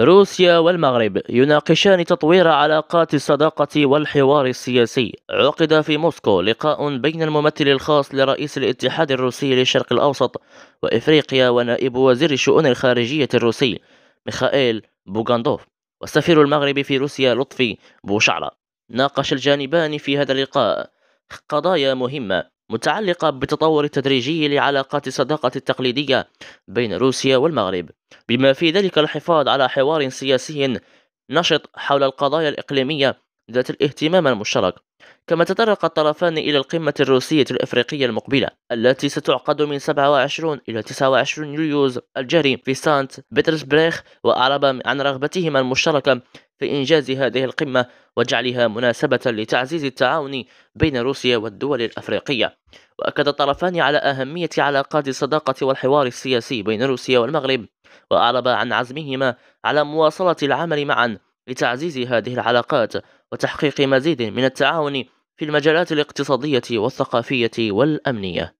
روسيا والمغرب يناقشان تطوير علاقات الصداقة والحوار السياسي عقد في موسكو لقاء بين الممثل الخاص لرئيس الاتحاد الروسي للشرق الأوسط وإفريقيا ونائب وزير الشؤون الخارجية الروسي ميخائيل بوغاندوف وسفير المغرب في روسيا لطفي بوشعرة ناقش الجانبان في هذا اللقاء قضايا مهمة متعلقة بالتطور التدريجي لعلاقات الصداقة التقليدية بين روسيا والمغرب بما في ذلك الحفاظ على حوار سياسي نشط حول القضايا الإقليمية ذات الاهتمام المشترك كما تطرق الطرفان إلى القمة الروسية الأفريقية المقبلة التي ستعقد من 27 إلى 29 يوليوز الجاري في سانت بيترسبريخ وأعرب عن رغبتهما المشتركة في إنجاز هذه القمة وجعلها مناسبة لتعزيز التعاون بين روسيا والدول الأفريقية وأكد الطرفان على أهمية علاقات الصداقة والحوار السياسي بين روسيا والمغرب وأعرب عن عزمهما على مواصلة العمل معا لتعزيز هذه العلاقات وتحقيق مزيد من التعاون في المجالات الاقتصادية والثقافية والأمنية